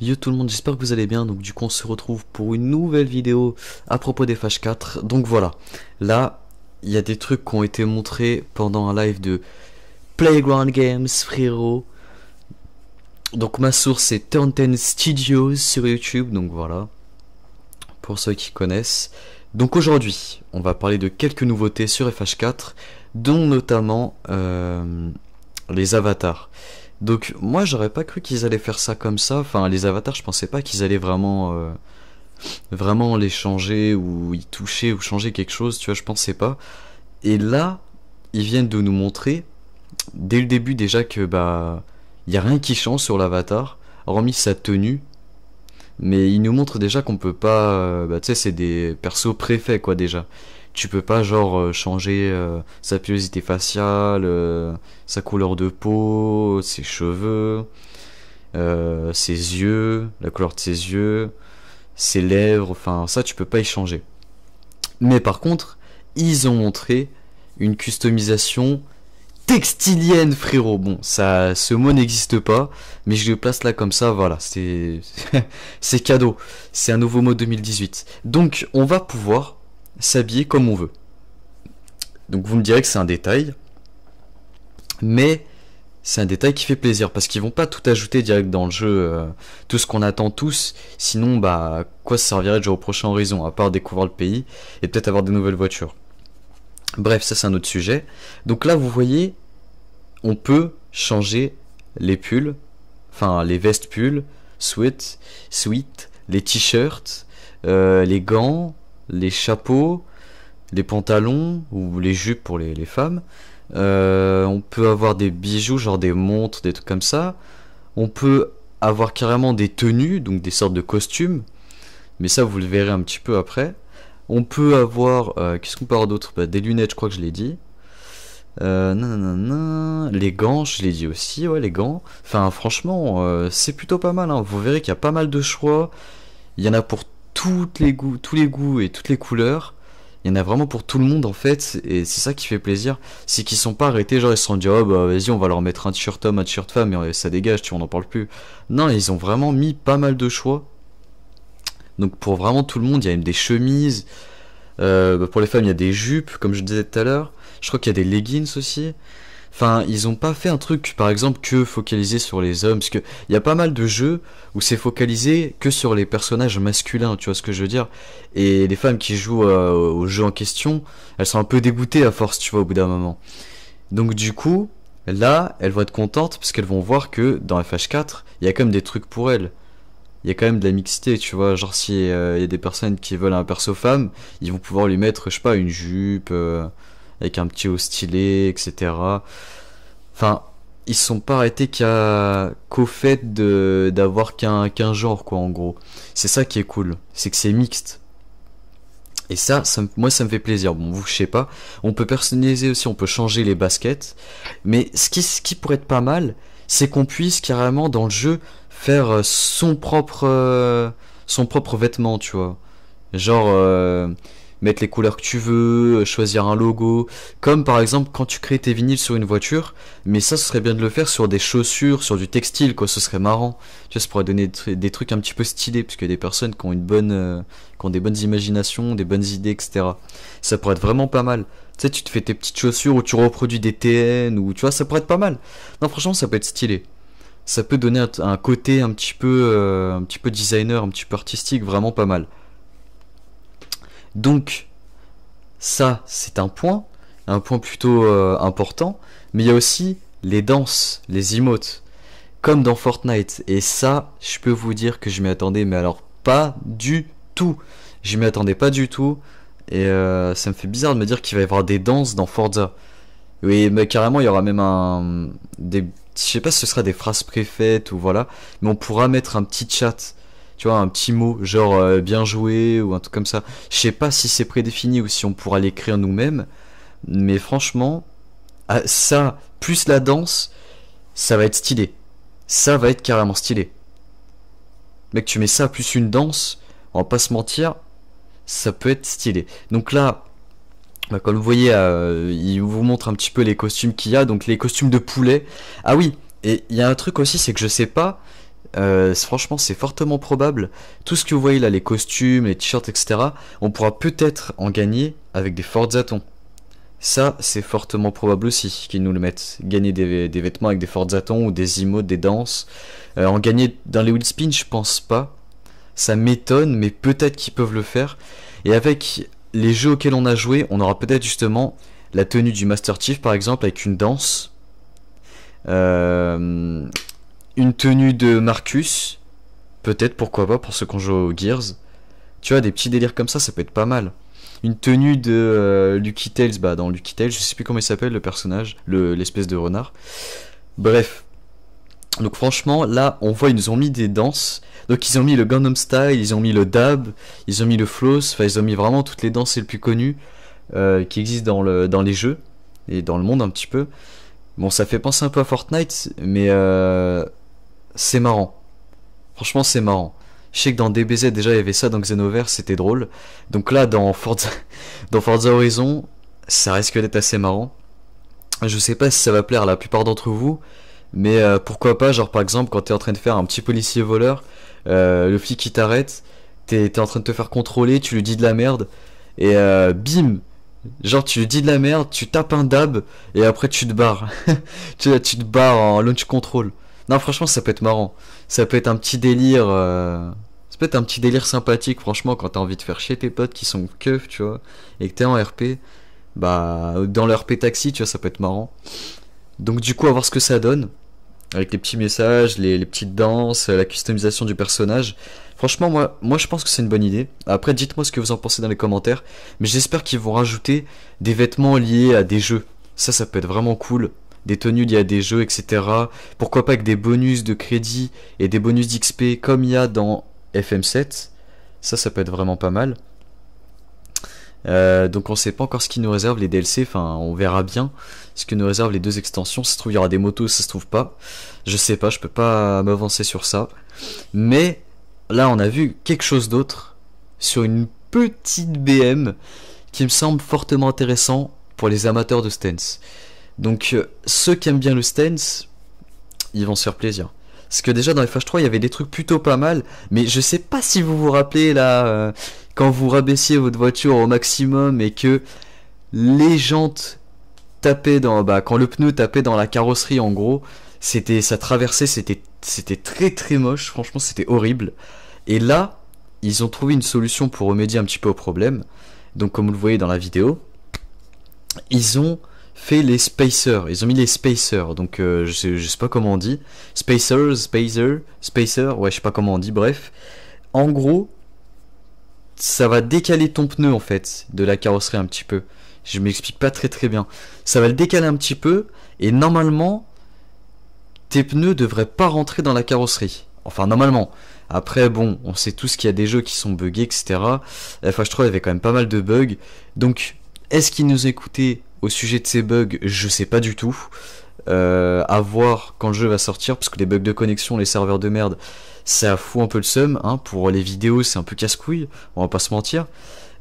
Yo tout le monde, j'espère que vous allez bien, donc du coup on se retrouve pour une nouvelle vidéo à propos des 4, donc voilà, là, il y a des trucs qui ont été montrés pendant un live de Playground Games, frérot, donc ma source c'est Turnten Studios sur YouTube, donc voilà, pour ceux qui connaissent, donc aujourd'hui, on va parler de quelques nouveautés sur FH4, dont notamment euh, les avatars. Donc moi j'aurais pas cru qu'ils allaient faire ça comme ça. Enfin les avatars je pensais pas qu'ils allaient vraiment euh, vraiment les changer ou y toucher ou changer quelque chose. Tu vois je pensais pas. Et là ils viennent de nous montrer dès le début déjà que bah y a rien qui change sur l'avatar hormis sa tenue. Mais ils nous montrent déjà qu'on peut pas. Euh, bah, tu sais c'est des persos préfets quoi déjà tu peux pas genre euh, changer euh, sa pilosité faciale, euh, sa couleur de peau, ses cheveux, ses yeux, la couleur de ses yeux, ses lèvres, enfin ça tu peux pas y changer. Mais par contre, ils ont montré une customisation textilienne frérot. Bon, ça ce mot n'existe pas, mais je le place là comme ça, voilà, c'est c'est cadeau. C'est un nouveau mot 2018. Donc on va pouvoir s'habiller comme on veut. Donc vous me direz que c'est un détail, mais c'est un détail qui fait plaisir parce qu'ils vont pas tout ajouter direct dans le jeu, euh, tout ce qu'on attend tous. Sinon, bah quoi ça servirait de jouer au prochain Horizon à part découvrir le pays et peut-être avoir des nouvelles voitures. Bref, ça c'est un autre sujet. Donc là, vous voyez, on peut changer les pulls, enfin les vestes pulls, sweat, sweat, les t-shirts, euh, les gants, les chapeaux, les pantalons ou les jupes pour les, femmes. Euh, on peut avoir des bijoux, genre des montres, des trucs comme ça. On peut avoir carrément des tenues, donc des sortes de costumes. Mais ça, vous le verrez un petit peu après. On peut avoir... Euh, qu'est-ce qu'on peut avoir d'autre bah, Des lunettes, je crois que je l'ai dit. Euh, les gants, je l'ai dit aussi, ouais, les gants. Enfin, franchement, c'est plutôt pas mal. Hein. Vous verrez qu'il y a pas mal de choix. Il y en a pour les goûts, tous les goûts et toutes les couleurs. Il y en a vraiment pour tout le monde en fait, et c'est ça qui fait plaisir. C'est qu'ils sont pas arrêtés, genre ils se sont dit, oh bah vas-y, on va leur mettre un t-shirt homme, un t-shirt femme, et ça dégage, tu vois, on n'en parle plus. Non, ils ont vraiment mis pas mal de choix. Donc pour vraiment tout le monde, il y a même des chemises. Euh, bah, pour les femmes, il y a des jupes, comme je disais tout à l'heure. Je crois qu'il y a des leggings aussi. Enfin, ils ont pas fait un truc, par exemple, que focalisé sur les hommes, parce que y a pas mal de jeux où c'est focalisé que sur les personnages masculins, tu vois ce que je veux dire Et les femmes qui jouent euh, au jeu en question, elles sont un peu dégoûtées à force, tu vois, au bout d'un moment. Donc du coup, là, elles vont être contentes parce qu'elles vont voir que dans FH4, il y a quand même des trucs pour elles. Il y a quand même de la mixité, tu vois. Genre, si euh, il y a des personnes qui veulent un perso femme, ils vont pouvoir lui mettre, je sais pas, une jupe. Euh, avec un petit haut stylé, etc. Enfin, ils sont pas arrêtés qu'au fait de d'avoir qu'un genre quoi en gros. C'est ça qui est cool, c'est que c'est mixte. Et ça, moi, ça me fait plaisir. Bon, vous, je sais pas. On peut personnaliser aussi, on peut changer les baskets. Mais ce qui, ce qui pourrait être pas mal, c'est qu'on puisse carrément dans le jeu faire euh, son propre, euh, son propre vêtement, tu vois. Genre, euh, mettre les couleurs que tu veux, euh, choisir un logo, comme par exemple quand tu crées tes vinyles sur une voiture, mais ça ce serait bien de le faire sur des chaussures, sur du textile, quoi, ce serait marrant. Tu vois, ça pourrait donner des trucs un petit peu stylés, parce qu'il y a des personnes qui ont une bonne, euh, qui ont des bonnes imaginations, des bonnes idées, etc. Ça pourrait être vraiment pas mal. Tu sais, tu te fais tes petites chaussures ou tu reproduis des TN, ou tu vois, ça pourrait être pas mal. Non, franchement, ça peut être stylé ça peut donner un, côté un petit peu euh, un petit peu designer, un petit peu artistique, vraiment pas mal. Donc, ça, c'est un point, un point plutôt euh, important. Mais il y a aussi les danses, les emotes, comme dans Fortnite. Et ça, je peux vous dire que je m'y attendais, mais alors pas du tout. Je m'y attendais pas du tout. Et euh, ça me fait bizarre de me dire qu'il va y avoir des danses dans Forza. Oui, mais carrément, il y aura même un. Des... Je sais pas si ce sera des phrases préfaites ou voilà. Mais on pourra mettre un petit chat tu vois, un petit mot, genre euh, bien joué ou un truc comme ça. Je sais pas si c'est prédéfini ou si on pourra l'écrire nous-mêmes, mais franchement, ah, ça, plus la danse, ça va être stylé. Ça va être carrément stylé. Mec, tu mets ça plus une danse, on va pas se mentir, ça peut être stylé. Donc là, bah, comme vous voyez, euh, il vous montre un petit peu les costumes qu'il y a, donc les costumes de poulet. Ah oui, et il y a un truc aussi, c'est que je sais pas euh, franchement, c'est fortement probable. Tout ce que vous voyez là, les costumes, les t-shirts, etc., on pourra peut-être en gagner avec des atons Ça, c'est fortement probable aussi qu'ils nous le mettent. Gagner des, vêtements avec des Atons ou des emotes, des danses. Euh, en gagner dans les spin je pense pas. Ça m'étonne, mais peut-être qu'ils peuvent le faire. Et avec les jeux auxquels on a joué, on aura peut-être justement la tenue du Master Chief, par exemple, avec une danse. Euh, une tenue de Marcus, peut-être pourquoi pas pour ceux qu'on joue au Gears. Tu vois, des petits délires comme ça, ça peut être pas mal. Une tenue de euh, Lucky Tales, bah dans Lucky Tales, je sais plus comment il s'appelle le personnage, l'espèce de renard. Bref. Donc franchement, là, on voit, ils nous ont mis des danses. Donc ils ont mis le Gundam Style, ils ont mis le dab, ils ont mis le floss, enfin ils ont mis vraiment toutes les danses les plus connues euh, qui existent dans, le, dans les jeux et dans le monde un petit peu. Bon, ça fait penser un peu à Fortnite, mais euh, c'est marrant. Franchement, c'est marrant. Je sais que dans DBZ déjà il y avait ça, dans Xenoverse c'était drôle. Donc là dans Forza, dans Horizon, ça risque d'être assez marrant. Je sais pas si ça va plaire à la plupart d'entre vous, mais euh, pourquoi pas, genre par exemple quand t'es en train de faire un petit policier voleur, euh, le flic qui t'arrête, t'es en train de te faire contrôler, tu lui dis de la merde, et euh, bim, Genre tu lui dis de la merde, tu tapes un dab et après tu te barres. tu, tu te barres en launch control. Non, franchement, ça peut être marrant. Ça peut être un petit délire. Euh, ça peut être un petit délire sympathique, franchement, quand t'as envie de faire chier tes potes qui sont keufs, tu vois, et que t'es en RP. Bah, dans leur RP taxi, tu vois, ça peut être marrant. Donc, du coup, à voir ce que ça donne. Avec les petits messages, les, les petites danses, la customisation du personnage. Franchement, moi, moi je pense que c'est une bonne idée. Après, dites-moi ce que vous en pensez dans les commentaires. Mais j'espère qu'ils vont rajouter des vêtements liés à des jeux. Ça, ça peut être vraiment cool des tenues y a des jeux, etc. Pourquoi pas avec des bonus de crédit et des bonus d'XP comme il y a dans FM7. Ça, ça peut être vraiment pas mal. Euh, donc on ne sait pas encore ce qui nous réserve les DLC, enfin on verra bien ce que nous réservent les deux extensions, ça se trouve il y aura des motos, ça se trouve pas, je sais pas, je ne peux pas m'avancer sur ça, mais là on a vu quelque chose d'autre sur une petite BM qui me semble fortement intéressant pour les amateurs de stance. Donc euh, ceux qui aiment bien le stance, ils vont se faire plaisir. Parce que déjà dans les FH3 il y avait des trucs plutôt pas mal, mais je sais pas si vous vous rappelez là, euh, quand vous rabaissiez votre voiture au maximum et que les jantes tapaient dans, bah quand le pneu tapait dans la carrosserie en gros, c'était ça traversait, c'était c'était très très moche, franchement c'était horrible. Et là, ils ont trouvé une solution pour remédier un petit peu au problème. Donc comme vous le voyez dans la vidéo, ils ont fait les spacers. Ils ont mis les spacers, donc euh, je, sais, pas comment on dit. Spacers, spacer, spacer, ouais, je sais pas comment on dit, bref. En gros, ça va décaler ton pneu en fait de la carrosserie un petit peu. Je m'explique pas très très bien. Ça va le décaler un petit peu et normalement tes pneus devraient pas rentrer dans la carrosserie. Enfin normalement. Après bon, on sait tous qu'il y a des jeux qui sont buggés, etc. La FH3 avait quand même pas mal de bugs. Donc est-ce qu'ils nous écoutaient au sujet de ces bugs, je sais pas du tout. Euh, à voir quand le jeu va sortir, parce que les bugs de connexion, les serveurs de merde, ça fout un peu le seum. Hein. Pour les vidéos, c'est un peu casse-couille, on va pas se mentir.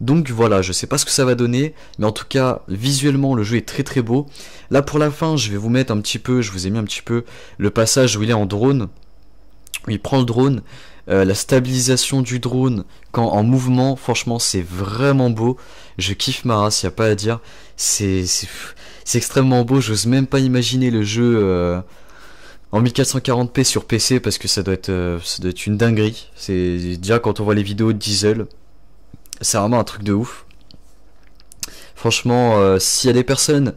Donc voilà, je sais pas ce que ça va donner, mais en tout cas, visuellement, le jeu est très très beau. Là pour la fin, je vais vous mettre un petit peu, je vous ai mis un petit peu le passage où il est en drone, il prend le drone euh, la stabilisation du drone quand en mouvement, franchement, c'est vraiment beau. Je kiffe ma race, y a pas à dire. C'est extrêmement beau. J'ose même pas imaginer le jeu euh, en 1440p sur PC parce que euh, ça doit être, une dinguerie. C'est déjà quand on voit les vidéos de Diesel, c'est vraiment un truc de ouf. Franchement, s'il y a des personnes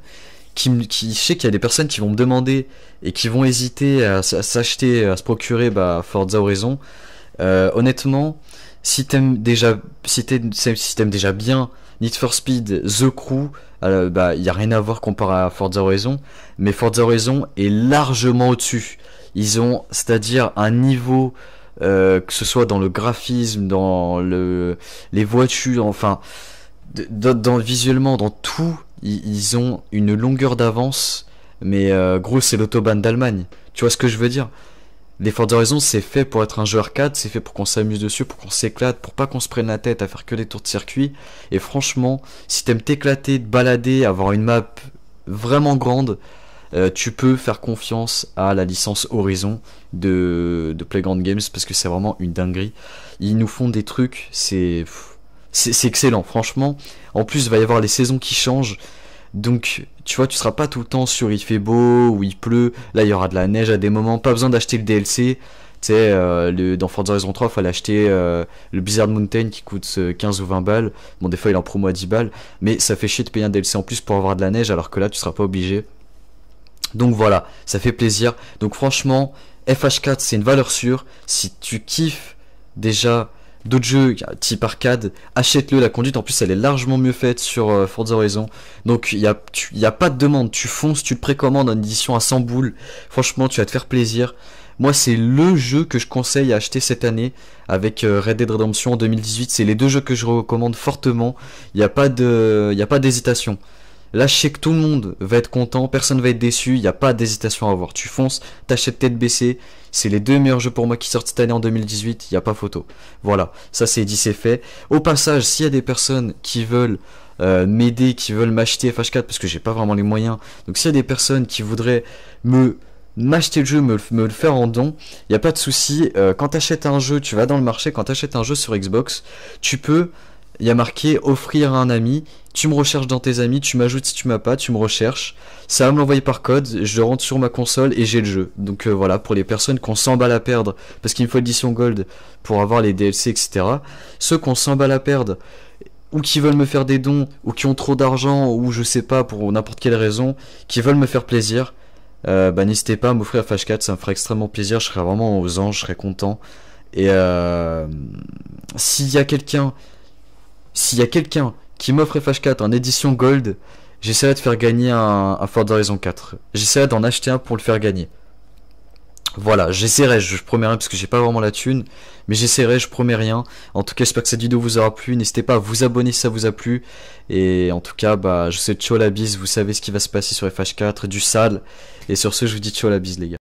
qui, qui, je sais qu'il y a des personnes qui vont me demander et qui vont hésiter à, s'acheter, à se procurer bah, Forza Horizon, euh, honnêtement, si t'aimes déjà, si déjà bien Need for Speed, The Crew, il euh, n'y bah, y a rien à voir comparé à Forza Horizon, mais Forza Horizon est largement au-dessus. Ils ont, c'est-à-dire un niveau euh, que ce soit dans le graphisme, dans le, les voitures, enfin, dans, visuellement, dans tout, ils, ont une longueur d'avance. Mais gros, c'est l'autobahn d'Allemagne. Tu vois ce que je veux dire Forza Horizon, c'est fait pour être un jeu arcade, c'est fait pour qu'on s'amuse dessus, pour qu'on s'éclate, pour pas qu'on se prenne la tête à faire que des tours de circuit. Et franchement, si t'aimes t'éclater, te balader, avoir une map vraiment grande, euh, tu peux faire confiance à la licence Horizon de, Playground Games parce que c'est vraiment une dinguerie. Ils nous font des trucs, c'est c'est excellent, franchement. En plus, il va y avoir les saisons qui changent. Donc, tu vois, tu seras pas tout le temps sur il fait beau ou il pleut. Là, il y aura de la neige à des moments. Pas besoin d'acheter le DLC. Tu sais, euh, dans Forza Horizon 3, il fallait acheter euh, le Blizzard Mountain qui coûte 15 euh, ou 20 balles. Bon, des fois, il en promo à 10 balles. Mais ça fait chier de payer un DLC en plus pour avoir de la neige, alors que là, tu seras pas obligé. Donc voilà, ça fait plaisir. Donc franchement, FH4, c'est une valeur sûre. Si tu kiffes déjà d'autres jeux, type arcade, achète-le, la conduite en plus elle est largement mieux faite sur euh, Forza Horizon. Donc il n'y a, pas de demande, tu fonces, tu te précommandes en édition à 100 boules, franchement tu vas te faire plaisir. Moi c'est le jeu que je conseille à acheter cette année avec euh, Red Dead Redemption en 2018, c'est les deux jeux que je recommande fortement, il n'y a pas d'hésitation. Lâchez que tout le monde va être content, personne va être déçu, il n'y a pas d'hésitation à avoir. Tu fonces, t'achètes tête baissée. C'est les deux meilleurs jeux pour moi qui sortent cette année en 2018, il n'y a pas photo. Voilà, ça c'est dit, c'est fait. Au passage, s'il y a des personnes qui veulent euh, m'aider, qui veulent m'acheter FH4 parce que j'ai pas vraiment les moyens, donc s'il y a des personnes qui voudraient me m'acheter le jeu, me, le faire en don, il n'y a pas de souci. Euh, quand quand achètes un jeu, tu vas dans le marché, quand achètes un jeu sur Xbox, tu peux il y a marqué offrir à un ami. Tu me recherches dans tes amis, tu m'ajoutes si tu m'as pas, tu me recherches. Ça va me l'envoyer par code, je rentre sur ma console et j'ai le jeu. Donc euh, voilà, pour les personnes qu'on s'emballe à perdre, parce qu'il me faut l'édition Gold pour avoir les DLC, etc. Ceux qu'on s'emballe à perdre, ou qui veulent me faire des dons, ou qui ont trop d'argent, ou je sais pas, pour n'importe quelle raison, qui veulent me faire plaisir, euh, bah, n'hésitez pas à m'offrir FH4, ça me ferait extrêmement plaisir, je serais vraiment aux anges, je serais content. Et euh, s'il y a quelqu'un s'il y a quelqu'un qui m'offre FH4 en édition Gold, j'essaierai de faire gagner un, un Ford Horizon 4. J'essaierai d'en acheter un pour le faire gagner. Voilà, j'essaierai, je, promets rien parce que j'ai pas vraiment la thune, mais j'essaierai, je promets rien. En tout cas, j'espère que cette vidéo vous aura plu. N'hésitez pas à vous abonner si ça vous a plu. Et en tout cas, bah, je vous souhaite à la bise, vous savez ce qui va se passer sur FH4, du sale. Et sur ce, je vous dis ciao la bise les gars.